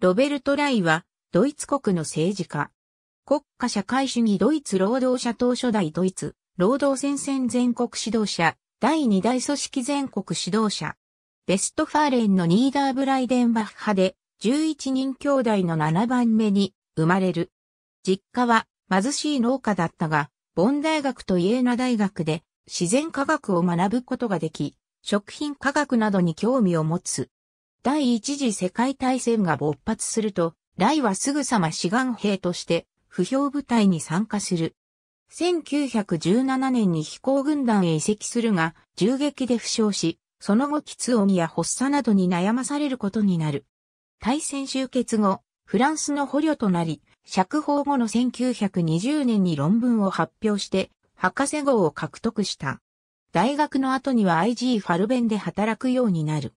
ロベルト・ライは、ドイツ国の政治家。国家社会主義ドイツ労働者党初代ドイツ、労働戦線全国指導者、第二大組織全国指導者。ベストファーレンのニーダーブライデンバッハで、11人兄弟の7番目に生まれる。実家は貧しい農家だったが、ボン大学とイエーナ大学で自然科学を学ぶことができ、食品科学などに興味を持つ。第一次世界大戦が勃発すると、雷はすぐさま志願兵として、不評部隊に参加する。1917年に飛行軍団へ移籍するが、銃撃で負傷し、その後、喫音や発作などに悩まされることになる。大戦終結後、フランスの捕虜となり、釈放後の1920年に論文を発表して、博士号を獲得した。大学の後には IG ファルベンで働くようになる。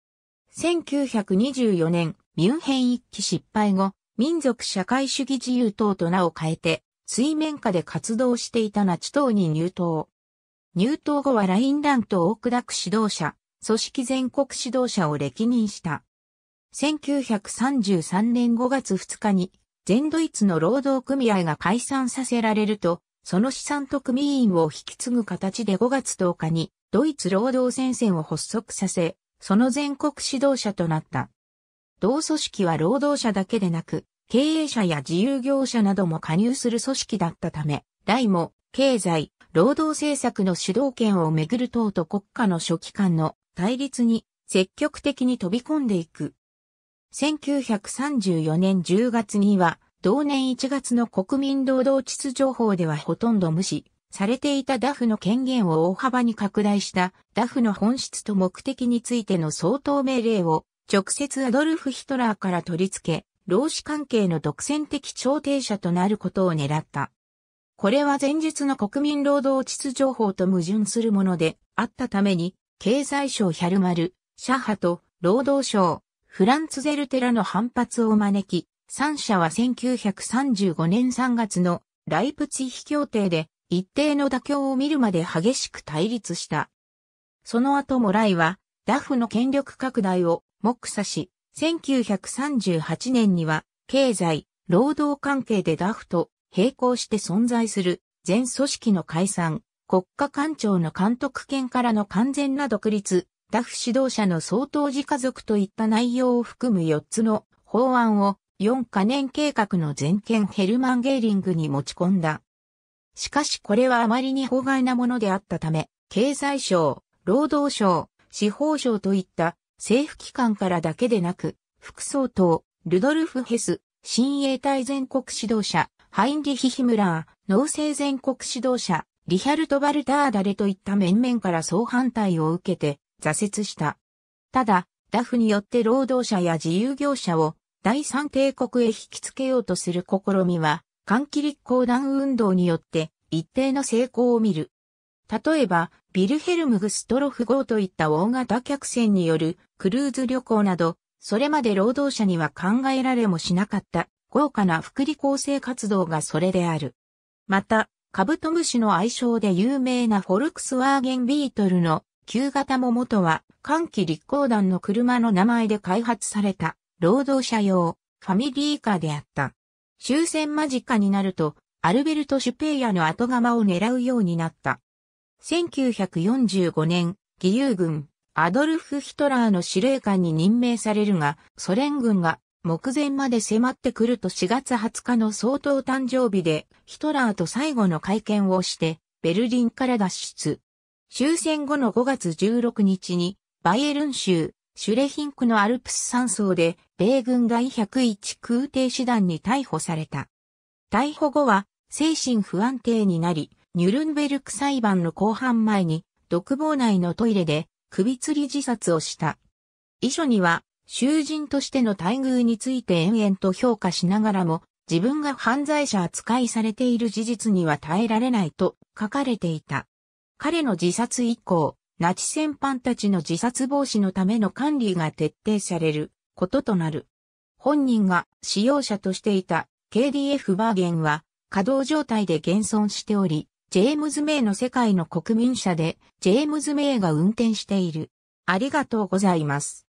1924年、ミュンヘン一期失敗後、民族社会主義自由党と名を変えて、水面下で活動していたナチ党に入党。入党後はラインラント大砕く指導者、組織全国指導者を歴任した。1933年5月2日に、全ドイツの労働組合が解散させられると、その資産と組員を引き継ぐ形で5月10日に、ドイツ労働戦線を発足させ、その全国指導者となった。同組織は労働者だけでなく、経営者や自由業者なども加入する組織だったため、大も経済、労働政策の主導権をめぐる党と国家の書記官の対立に積極的に飛び込んでいく。1934年10月には、同年1月の国民労働秩序法ではほとんど無視、されていたダフの権限を大幅に拡大したダフの本質と目的についての相当命令を直接アドルフ・ヒトラーから取り付け、労使関係の独占的調停者となることを狙った。これは前述の国民労働秩序法と矛盾するものであったために、経済省ヒャルマル、シャハと労働省、フランツ・ゼルテラの反発を招き、三社は1935年3月のライプツィヒ協定で一定の妥協を見るまで激しく対立した。その後もライは、ダフの権力拡大を目指し、1938年には、経済、労働関係でダフと並行して存在する全組織の解散、国家官庁の監督権からの完全な独立、ダフ指導者の総統自家族といった内容を含む4つの法案を4カ年計画の全権ヘルマン・ゲーリングに持ち込んだ。しかしこれはあまりに法外なものであったため、経済省、労働省、司法省といった政府機関からだけでなく、副総統、ルドルフ・ヘス、新衛隊全国指導者、ハインリヒ・ヒムラー、農政全国指導者、リヒャルト・バルターダレといった面々から総反対を受けて挫折した。ただ、ダフによって労働者や自由業者を第三帝国へ引きつけようとする試みは換気立候弾運動によって一定の成功を見る。例えば、ビルヘルム・グストロフ号といった大型客船によるクルーズ旅行など、それまで労働者には考えられもしなかった豪華な福利厚生活動がそれである。また、カブトムシの愛称で有名なフォルクスワーゲンビートルの旧型も元は、換気立候団の車の名前で開発された労働者用ファミリーカーであった。終戦間近になると、アルベルト・シュペイヤの後釜を狙うようになった。1945年、義勇軍、アドルフ・ヒトラーの司令官に任命されるが、ソ連軍が目前まで迫ってくると4月20日の総統誕生日で、ヒトラーと最後の会見をして、ベルリンから脱出。終戦後の5月16日に、バイエルン州、シュレヒンクのアルプス山荘で、米軍第101空挺師団に逮捕された。逮捕後は、精神不安定になり、ニュルンベルク裁判の後半前に、独房内のトイレで、首吊り自殺をした。遺書には、囚人としての待遇について延々と評価しながらも、自分が犯罪者扱いされている事実には耐えられないと書かれていた。彼の自殺以降、ナチ戦犯たちの自殺防止のための管理が徹底されることとなる。本人が使用者としていた KDF バーゲンは稼働状態で現存しており、ジェームズ・メイの世界の国民者でジェームズ・メイが運転している。ありがとうございます。